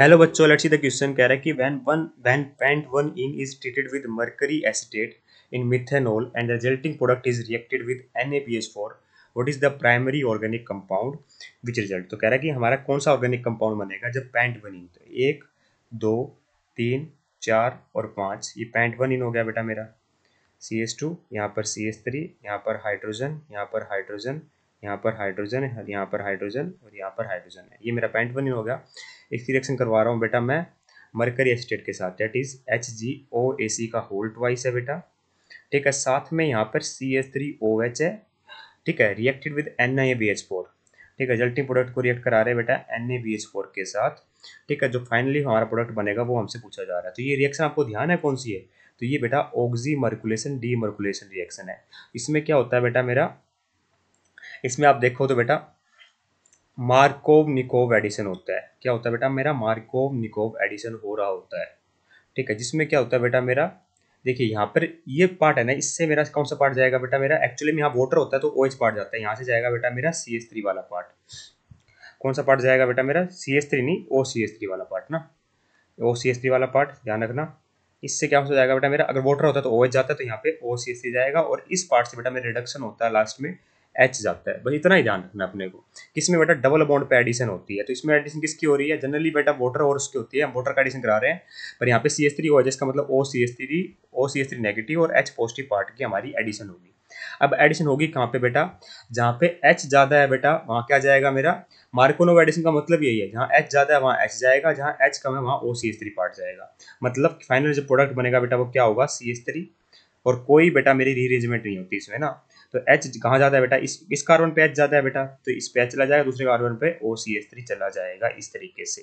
hello बच्चों let's see the question कह रहा है कि when one when pent one ene is treated with mercury acetate in methanol and resulting product is reacted with एनएबीएच4 what is the primary organic compound which result तो कह रहा है कि हमारा कौन सा ऑर्गेनिक कंपाउंड बनेगा जब पेंट वन इन तो एक दो तीन चार और पाँच ये पेंट वन इन हो गया बेटा मेरा सी एस टू यहाँ पर सी एस थ्री यहाँ पर हाइड्रोजन यहाँ पर हाइड्रोजन यहाँ पर हाइड्रोजन यहाँ पर हाइड्रोजन और यहाँ पर हाइड्रोजन है ये मेरा पेंट वन इन हो गया इसकी रिएक्शन करवा रहा हूँ बेटा मैं मरकरी एस्टेट के साथ that is H G O A C का होल ट्वाइस है बेटा ठीक है साथ में यहाँ पर C S three O H है ठीक है reacted with N I B H four ठीक है जल्टी प्रोडक्ट को रिएक्ट करा रहे हैं बेटा N A B H four के साथ ठीक है जो फाइनली हमारा प्रोडक्ट बनेगा वो हमसे पूछा जा रहा है तो ये रिएक्शन आपको ध्यान है कौन सी है तो ये बेटा oxymercuration demercuration reaction है इसमें क्या होता है बेटा मेरा इसमें आप देखो तो बेटा मार्कोव निकोव एडिशन होता है क्या होता है बेटा मेरा मार्कोव निकोव एडिशन हो रहा होता है ठीक है जिसमें क्या होता है बेटा मेरा देखिए यहाँ पर ये पार्ट है ना इससे मेरा कौन सा पार्ट जाएगा बेटा मेरा एक्चुअली में यहाँ वोटर होता है तो ओ एच पार्ट जाता है यहाँ से जाएगा बेटा मेरा सी एस थ्री वाला पार्ट कौन सा पार्ट जाएगा बेटा मेरा सी एस थ्री नहीं ओ सी एस थ्री वाला पार्ट ना ओ सी एस थ्री वाला पार्ट ध्यान रखना इससे क्या हो जाएगा बेटा मेरा अगर वोटर होता है तो ओ एच जाता है तो यहाँ पे ओ सी एस थ्री जाएगा और इस पार्ट से बेटा मेरा रिडक्शन होता है लास्ट में एच जाता है बस इतना ही ध्यान रखना अपने को किसमें बेटा डबल अबाउंड पे एडिशन होती है तो इसमें एडिशन किसकी हो रही है जनरली बेटा वोटर और उसकी होती है हम वोटर का एडिशन करा रहे हैं पर यहाँ पे सी एस थ्री हो जिसका मतलब O C S three O C S three negative और एच पॉजिटिव पार्ट की हमारी एडिशन होगी अब एडिशन होगी कहाँ पे बेटा जहाँ पे एच ज़्यादा है बेटा वहाँ क्या जाएगा मेरा मार्कोनोव एडिशन का मतलब यही है जहाँ एच ज़्यादा है वहाँ एच जाएगा जहाँ एच कम है वहाँ O C S three part जाएगा मतलब फाइनल जो प्रोडक्ट बनेगा बेटा वो क्या होगा सी एस थ्री और कोई बेटा मेरी रीअरेंजमेंट नहीं होती इसमें ना तो एच कहाँ जाता है बेटा इस इस कार्बन पे एच जाता है बेटा तो इस पे एच चला जाएगा दूसरे कार्बन पे ओ सी एस थ्री चला जाएगा इस तरीके से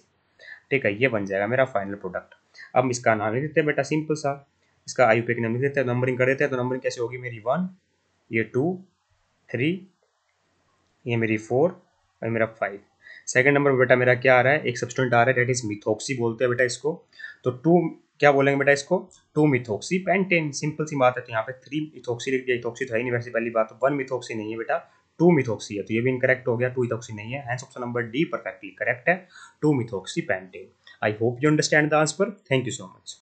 ठीक है ये बन जाएगा मेरा फाइनल प्रोडक्ट अब इसका नाम लिख देते हैं बेटा सिंपल सा इसका आई पी नाम लिख देते हैं नंबरिंग कर देते हैं तो नंबरिंग कैसे होगी मेरी वन ये टू थ्री ये मेरी फोर और मेरा फाइव सेकेंड नंबर बेटा मेरा क्या आ रहा है एक सब्सटेंट आ रहा है डेट इज मिथोक्सी बोलते हैं बेटा इसको तो टू क्या बोलेंगे बेटा इसको टू मिथोक्सी पेंटेन सिंपल सी बात है तो यहाँ पे थ्री मिथोक्सी लिख दिया इथोक्सी तो है नहीं वैसे पहली बात तो वन मिथोक्सी नहीं है बेटा टू मिथोक्सी है तो ये भी इनकरेक्ट हो गया टू इथोक्सी नहीं है ans option number D perfectly correct है two methoxy pentane I hope you understand the answer thank you so much